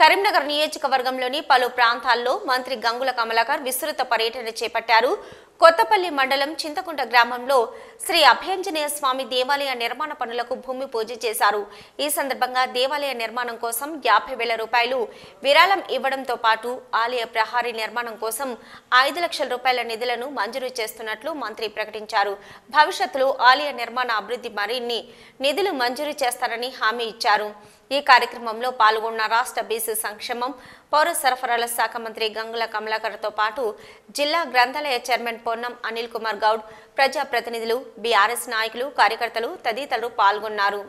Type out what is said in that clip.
కరీంనగర్ నియోజకవర్గంలోని పలు ప్రాంతాల్లో మంత్రి గంగుల కమలాకర్ విస్తృత పర్యటన చేపట్టారు కొత్తపల్లి మండలం చింతకుంట గ్రామంలో శ్రీ అభయంజనేయ స్వామి దేవాలయ నిర్మాణ పనులకు భూమి పూజ చేశారు ఈ సందర్భంగా దేవాలయ నిర్మాణం కోసం యాభై వేల రూపాయలు విరాళం ఇవ్వడంతో పాటు ఆలయ ప్రహారీ నిర్మాణం కోసం ఐదు లక్షల రూపాయల నిధులను మంజూరు చేస్తున్నట్లు మంత్రి ప్రకటించారు భవిష్యత్తులో ఆలయ నిర్మాణ అభివృద్ధి మరిన్ని నిధులు మంజూరు చేస్తారని హామీ ఇచ్చారు ఈ కార్యక్రమంలో పాల్గొన్న రాష్ట్ర బీసీ సంక్షేమం పౌర సరఫరాల శాఖ మంత్రి గంగుల కమలాకర్తో పాటు జిల్లా గ్రంథాలయ చైర్మన్ పొన్నం అనిల్ కుమార్ గౌడ్ ప్రజాప్రతినిధులు బీఆర్ఎస్ నాయకులు కార్యకర్తలు తదితరులు పాల్గొన్నారు